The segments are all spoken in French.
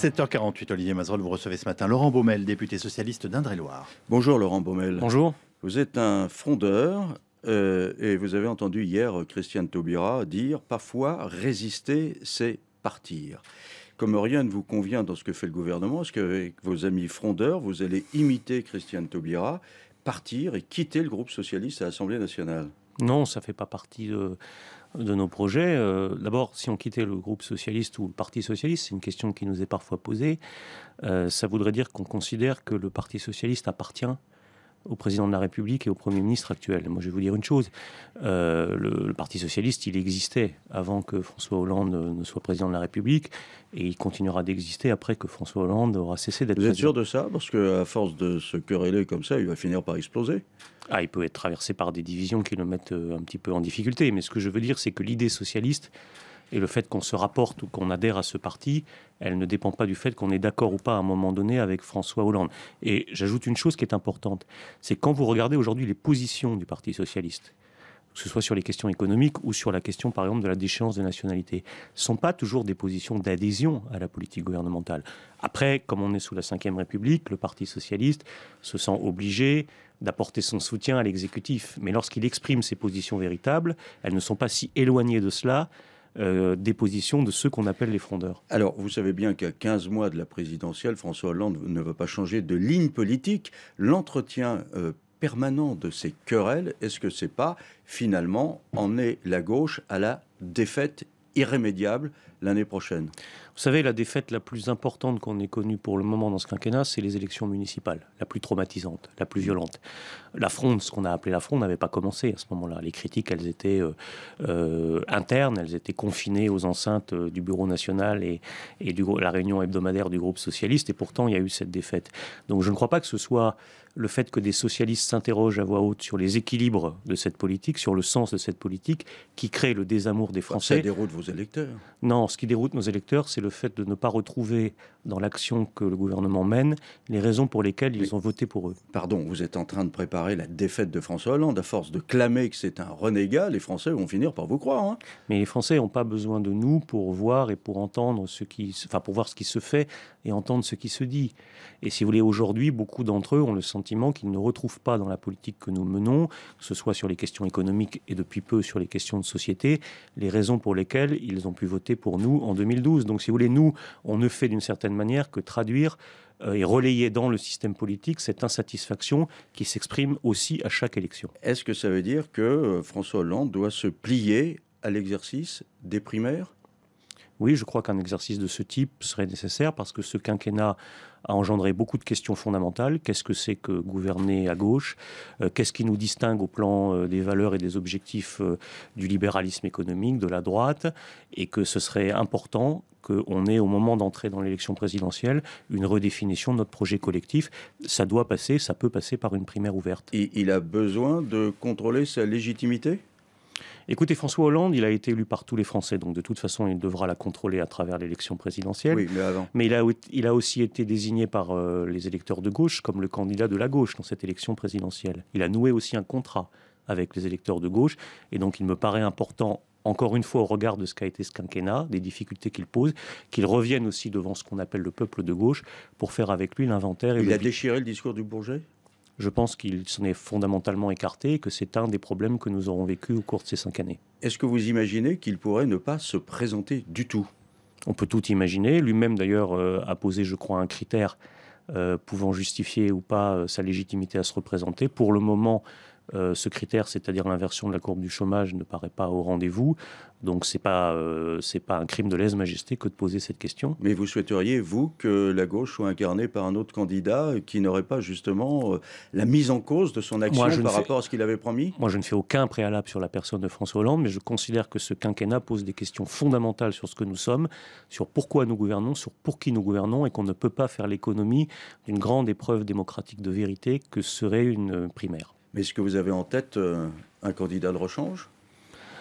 7h48, Olivier Mazerolle, vous recevez ce matin Laurent Baumel, député socialiste d'Indre-et-Loire. Bonjour Laurent Baumel. Bonjour. Vous êtes un frondeur euh, et vous avez entendu hier Christiane Taubira dire parfois résister, c'est partir. Comme rien ne vous convient dans ce que fait le gouvernement, est-ce qu'avec vos amis frondeurs, vous allez imiter Christiane Taubira, partir et quitter le groupe socialiste à l'Assemblée nationale non, ça ne fait pas partie de, nos projets. Euh, d'abord, si on quittait le groupe socialiste ou le Parti socialiste, c'est une question qui nous est parfois posée, euh, ça voudrait dire qu'on considère que le Parti socialiste appartient au président de la République et au Premier ministre actuel. Moi, je vais vous dire une chose. Euh, le, Parti socialiste, il existait avant que François Hollande ne soit président de la République et il continuera d'exister après que François Hollande aura cessé d'être président. Vous êtes sûr de ça Parce qu'à force de se quereller comme ça, il va finir par exploser. Ah, il peut être traversé par des divisions qui le mettent euh, un petit peu en difficulté. Mais ce que je veux dire, c'est que l'idée socialiste, et le fait qu'on se rapporte ou qu'on adhère à ce parti, elle ne dépend pas du fait qu'on est d'accord ou pas à un moment donné avec François Hollande. Et j'ajoute une chose qui est importante, c'est quand vous regardez aujourd'hui les positions du Parti socialiste, que ce soit sur les questions économiques ou sur la question, par exemple, de la déchéance de nationalité, ne sont pas toujours des positions d'adhésion à la politique gouvernementale. Après, comme on est sous la Ve République, le Parti socialiste se sent obligé d'apporter son soutien à l'exécutif. Mais lorsqu'il exprime ses positions véritables, elles ne sont pas si éloignées de cela euh, des positions de ceux qu'on appelle les frondeurs Alors, vous savez bien qu'à 15 mois de la présidentielle, François Hollande ne va pas changer de ligne politique. L'entretien euh, permanent de ces querelles, est-ce que c'est pas finalement en est la gauche à la défaite irrémédiable l'année prochaine. Vous savez, la défaite la plus importante qu'on ait connue pour le moment dans ce quinquennat, c'est les élections municipales, la plus traumatisante, la plus violente. La fronde, ce qu'on a appelé la fronde, n'avait pas commencé à ce moment-là. Les critiques, elles étaient euh, euh, internes, elles étaient confinées aux enceintes euh, du Bureau national et, et du, la réunion hebdomadaire du groupe socialiste, et pourtant il y a eu cette défaite. Donc je ne crois pas que ce soit le fait que des socialistes s'interrogent à voix haute sur les équilibres de cette politique, sur le sens de cette politique, qui crée le désamour des bah, Français. Ça déroute vos électeurs. Non, ce qui déroute nos électeurs, c'est le fait de ne pas retrouver dans l'action que le gouvernement mène les raisons pour lesquelles ils ont voté pour eux. Pardon, vous êtes en train de préparer la défaite de François Hollande. À force de clamer que c'est un renégat, les Français vont finir par vous croire. Hein. Mais les Français n'ont pas besoin de nous pour voir et pour entendre ce qui, enfin, pour voir ce qui se fait et entendre ce qui se dit. Et si vous voulez, aujourd'hui, beaucoup d'entre eux ont le sentiment qu'ils ne retrouvent pas dans la politique que nous menons, que ce soit sur les questions économiques et depuis peu sur les questions de société, les raisons pour lesquelles ils ont pu voter pour nous en 2012. Donc, si vous voulez, nous, on ne fait d'une certaine manière que traduire euh, et relayer dans le système politique cette insatisfaction qui s'exprime aussi à chaque élection. Est-ce que ça veut dire que euh, François Hollande doit se plier à l'exercice des primaires oui, je crois qu'un exercice de ce type serait nécessaire parce que ce quinquennat a engendré beaucoup de questions fondamentales. Qu'est-ce que c'est que gouverner à gauche euh, Qu'est-ce qui nous distingue au plan euh, des valeurs et des objectifs euh, du libéralisme économique, de la droite Et que ce serait important qu'on ait, au moment d'entrer dans l'élection présidentielle, une redéfinition de notre projet collectif. Ça doit passer, ça peut passer par une primaire ouverte. Et il a besoin de contrôler sa légitimité Écoutez, François Hollande, il a été élu par tous les Français, donc de toute façon, il devra la contrôler à travers l'élection présidentielle. mais, il, a, aussi été désigné par euh, les électeurs de gauche comme le candidat de la gauche dans cette élection présidentielle. Il a noué aussi un contrat avec les électeurs de gauche, et donc il me paraît important encore une fois au regard de ce qu'a été ce quinquennat, des difficultés qu'il pose, qu'il revienne aussi devant ce qu'on appelle le peuple de gauche pour faire avec lui l'inventaire. Il a déchiré le discours du Bourget je pense qu'il s'en est fondamentalement écarté et que c'est un des problèmes que nous aurons vécu au cours de ces cinq années. Est-ce que vous imaginez qu'il pourrait ne pas se présenter du tout On peut tout imaginer. Lui-même, d'ailleurs, euh, a posé, je crois, un critère euh, pouvant justifier ou pas euh, sa légitimité à se représenter. Pour le moment, ce euh, critère, c'est-à-dire l'inversion de la courbe du chômage, ne paraît pas au rendez-vous. Donc ce n'est pas, euh, pas un crime de lèse-majesté que de poser cette question. Mais vous souhaiteriez, vous, que la gauche soit incarnée par un autre candidat qui n'aurait pas justement euh, la mise en cause de son action par rapport à ce qu'il avait promis Moi, je ne fais aucun préalable sur la personne de François Hollande, mais je considère que ce quinquennat pose des questions fondamentales sur ce que nous sommes, sur pourquoi nous gouvernons, sur pour qui nous gouvernons, et qu'on ne peut pas faire l'économie d'une grande épreuve démocratique de vérité que serait une primaire. Mais est-ce que vous avez en tête euh, un candidat de rechange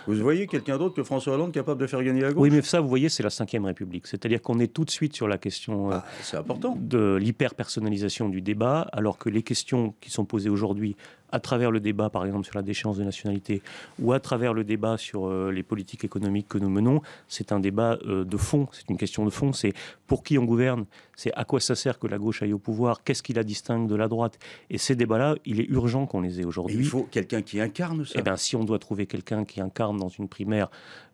vous voyez quelqu'un d'autre que François Hollande capable de faire gagner la gauche Oui, mais ça, vous voyez, c'est la Ve République. C'est-à-dire qu'on est tout de suite sur la question euh, ah, de l'hyper-personnalisation du débat, alors que les questions qui sont posées aujourd'hui à travers le débat, par exemple, sur la déchéance de nationalité, ou à travers le débat sur euh, les politiques économiques que nous menons, c'est un débat euh, de fond, c'est une question de fond, c'est pour qui on gouverne, c'est à quoi ça sert que la gauche aille au pouvoir, qu'est-ce qui la distingue de la droite. Et ces débats-là, il est urgent qu'on les ait aujourd'hui. Il faut quelqu'un qui incarne ça. Eh bien, si on doit trouver quelqu'un qui incarne dans une primaire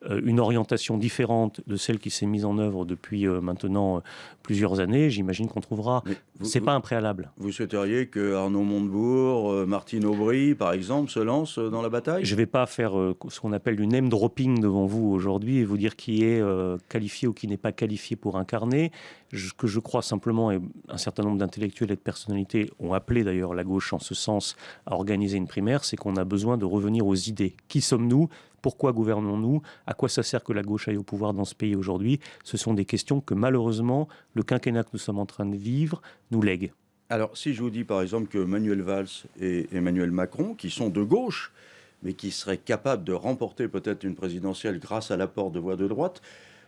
euh, une orientation différente de celle qui s'est mise en œuvre depuis maintenant plusieurs années, j'imagine qu'on trouvera. C'est pas un préalable. Vous souhaiteriez que Arnaud Montebourg, Martine Aubry, par exemple, se lance euh, dans la bataille Je ne vais pas faire euh, ce qu'on appelle du name dropping devant vous aujourd'hui et vous dire qui est euh, qualifié ou qui n'est pas qualifié pour incarner. Ce que je crois simplement, et un certain nombre d'intellectuels et de personnalités ont appelé d'ailleurs la gauche en ce sens à organiser une primaire, c'est qu'on a besoin de revenir aux idées. Qui sommes-nous pourquoi gouvernons-nous À quoi ça sert que la gauche aille au pouvoir dans ce pays aujourd'hui Ce sont des questions que malheureusement le quinquennat que nous sommes en train de vivre nous lègue. Alors, si je vous dis par exemple que Manuel Valls et Emmanuel Macron, qui sont de gauche, mais qui seraient capables de remporter peut-être une présidentielle grâce à l'apport de voix de droite,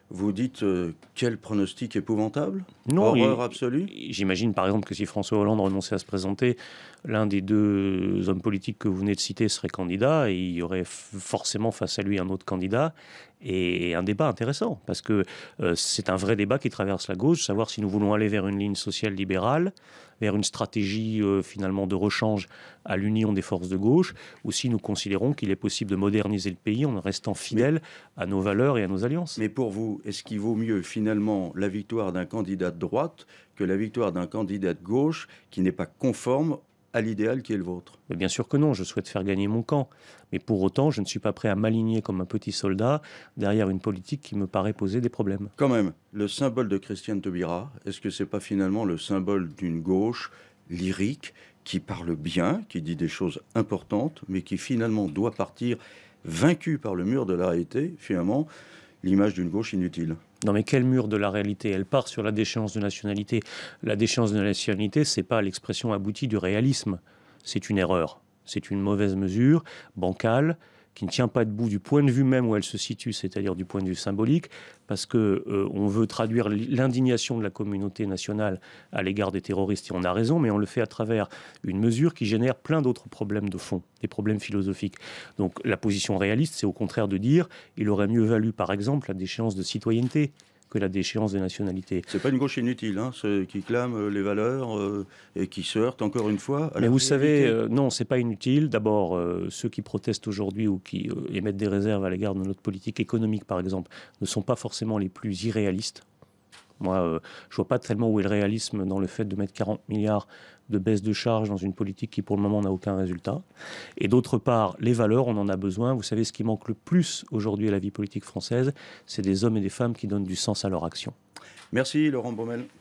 vous dites euh, quel pronostic épouvantable Non, horreur absolue. J'imagine par exemple que si François Hollande renonçait à se présenter, l'un des deux hommes politiques que vous venez de citer serait candidat et il y aurait forcément face à lui un autre candidat et un débat intéressant, parce que euh, c'est un vrai débat qui traverse la gauche, savoir si nous voulons aller vers une ligne sociale libérale, vers une stratégie euh, finalement de rechange à l'union des forces de gauche, ou si nous considérons qu'il est possible de moderniser le pays en restant fidèle à nos valeurs et à nos alliances. Mais pour vous, est-ce qu'il vaut mieux finalement la victoire d'un candidat de droite que la victoire d'un candidat de gauche qui n'est pas conforme l'idéal qui est le vôtre Bien sûr que non, je souhaite faire gagner mon camp. Mais pour autant, je ne suis pas prêt à m'aligner comme un petit soldat derrière une politique qui me paraît poser des problèmes. Quand même, le symbole de Christiane Taubira, est-ce que c'est pas finalement le symbole d'une gauche lyrique qui parle bien, qui dit des choses importantes, mais qui finalement doit partir vaincu par le mur de la réalité, finalement, l'image d'une gauche inutile dans mais quel mur de la réalité Elle part sur la déchéance de nationalité. La déchéance de nationalité, c'est pas l'expression aboutie du réalisme. C'est une erreur. C'est une mauvaise mesure, bancale, qui ne tient pas debout du point de vue même où elle se situe, c'est-à-dire du point de vue symbolique, parce que euh, on veut traduire l'indignation de la communauté nationale à l'égard des terroristes, et on a raison, mais on le fait à travers une mesure qui génère plein d'autres problèmes de fond, des problèmes philosophiques. Donc la position réaliste, c'est au contraire de dire, il aurait mieux valu, par exemple, la déchéance de citoyenneté que la déchéance nationalités. nationalités C'est pas une gauche inutile, hein, ceux qui clame euh, les valeurs euh, et qui se heurtent encore une fois. À Mais vous savez, non, euh, non, c'est pas inutile. D'abord, ceux qui protestent aujourd'hui ou qui émettent des réserves à l'égard de notre politique économique, par exemple, ne sont pas forcément les plus irréalistes moi, euh, je ne vois pas tellement où est le réalisme dans le fait de mettre 40 milliards de baisse de charges dans une politique qui, pour le moment, n'a aucun résultat. Et d'autre part, les valeurs, on en a besoin. Vous savez, ce qui manque le plus aujourd'hui à la vie politique française, c'est des hommes et des femmes qui donnent du sens à leur action. Merci, Laurent Baumel.